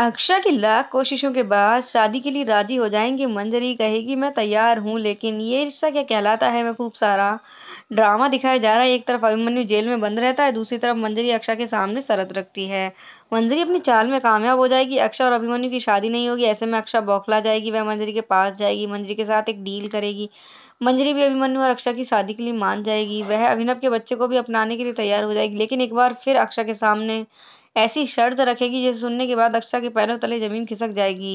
अक्षय की लाख कोशिशों के बाद शादी के लिए राजी हो जाएंगे मंजरी कहेगी मैं तैयार हूँ लेकिन ये रिश्ता क्या कहलाता है मैं खूब सारा ड्रामा दिखाया जा रहा है एक तरफ अभिमन्यु जेल में बंद रहता है दूसरी तरफ मंजरी अक्षय के सामने शरत रखती है मंजरी अपनी चाल में कामयाब हो जाएगी अक्षय और अभिमन्यु की शादी नहीं होगी ऐसे में अक्षय बौखला जाएगी वह मंजरी के पास जाएगी मंजरी के साथ एक डील करेगी मंजरी भी अभिमन्यु और अक्षय की शादी के लिए मान जाएगी वह अभिनव के बच्चे को भी अपनाने के लिए तैयार हो जाएगी लेकिन एक बार फिर अक्षय के सामने ऐसी शर्त रखेगी जिसे सुनने के बाद अक्षा के पैरों तले जमीन खिसक जाएगी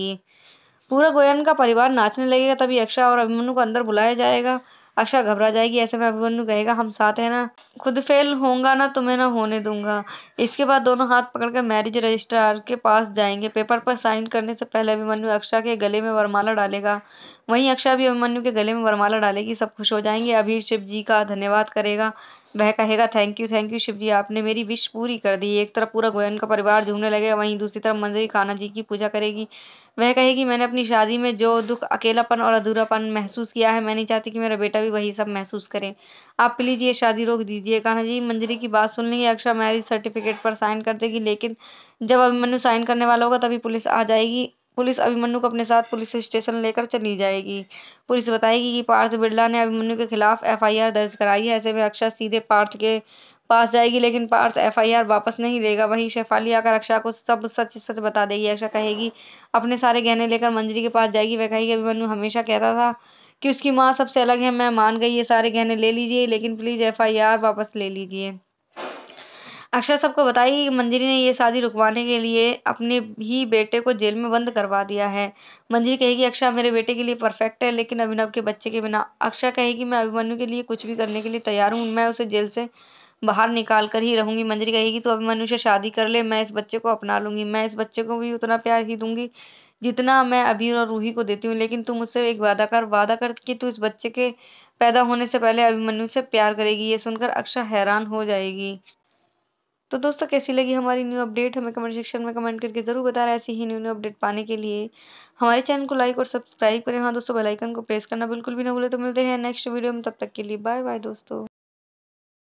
पूरा गोयन का परिवार नाचने लगेगा तभी अक्षय और अभिमन्यु को अंदर बुलाया जाएगा अक्षय घबरा जाएगी ऐसे में अभिमन्यु कहेगा हम साथ हैं ना खुद फेल होगा ना तुम्हें ना होने दूंगा इसके बाद दोनों हाथ पकड़कर मैरिज रजिस्ट्रार के पास जाएंगे पेपर पर साइन करने से पहले अभिमन्यु अक्षा के गले में वरमाला डालेगा वहीं अक्षय भी अभिमन्यु के गले में वरमाला डालेगी सब खुश हो जाएंगे अभी शिव जी का धन्यवाद करेगा वह कहेगा thank you thank you Shiv ji आपने मेरी विश पूरी कर दी एक तरफ पूरा गोयन का परिवार झूमने लगेगा वहीं दूसरी तरफ मंजरी खाना जी की पूजा करेगी वह कहेगी मैंने अपनी शादी में जो दुख अकेलापन और अधूरापन महसूस किया है मैं नहीं चाहती कि मेरा बेटा भी वही सब महसूस करे आप प्लीज ये शादी रोक दीजिए कान्हा जी मंजरी की बात सुन लेंगे अक्षरा मैरिज सर्टिफिकेट पर साइन कर देगी लेकिन जब अभिमन्यु साइन करने वाला होगा तभी पुलिस आ जाएगी पुलिस अभिमन्यु को अपने साथ पुलिस स्टेशन लेकर चली जाएगी पुलिस बताएगी कि पार्थ बिरला ने अभिमन्यु के खिलाफ एफआईआर दर्ज कराई है ऐसे में रक्षा सीधे पार्थ के पास जाएगी लेकिन पार्थ एफआईआर वापस नहीं लेगा वहीं शेफाली आकर रक्षा को सब सच सच बता देगी रक्षा कहेगी अपने सारे गहने लेकर मंजरी के पास जाएगी वह कहेगी अभिमन्यु हमेशा कहता था कि उसकी माँ सबसे अलग है मैं मान गई ये सारे गहने ले लीजिए लेकिन प्लीज़ एफ वापस ले लीजिए अक्षय सबको बताई कि मंजरी ने ये शादी रुकवाने के लिए अपने ही बेटे को जेल में बंद करवा दिया है मंजरी कहेगी अक्षर मेरे बेटे के लिए परफेक्ट है लेकिन अभिनव के बच्चे के बिना अक्षय कहेगी मैं अभिमन्यु के लिए कुछ भी करने के लिए तैयार हूँ मैं उसे जेल से बाहर निकाल कर ही रहूंगी मंजरी कहेगी तो अभिमन्यु से शादी कर ले मैं इस बच्चे को अपना लूंगी मैं इस बच्चे को भी उतना प्यार ही दूंगी जितना मैं अभी और रूही को देती हूँ लेकिन तुम मुझसे एक वादा कर वादा कर कि तू इस बच्चे के पैदा होने से पहले अभिमन्यु से प्यार करेगी ये सुनकर अक्षर हैरान हो जाएगी तो दोस्तों कैसी लगी हमारी न्यू अपडेट हमें कमेंट सेक्शन में कमेंट करके ज़रूर बता रहे ऐसी ही न्यू न्यू अपडेट पाने के लिए हमारे चैनल को लाइक और सब्सक्राइब करें हाँ दोस्तों बेल आइकन को प्रेस करना बिल्कुल भी ना भूले तो मिलते हैं नेक्स्ट वीडियो में तब तक के लिए बाय बाय दोस्तों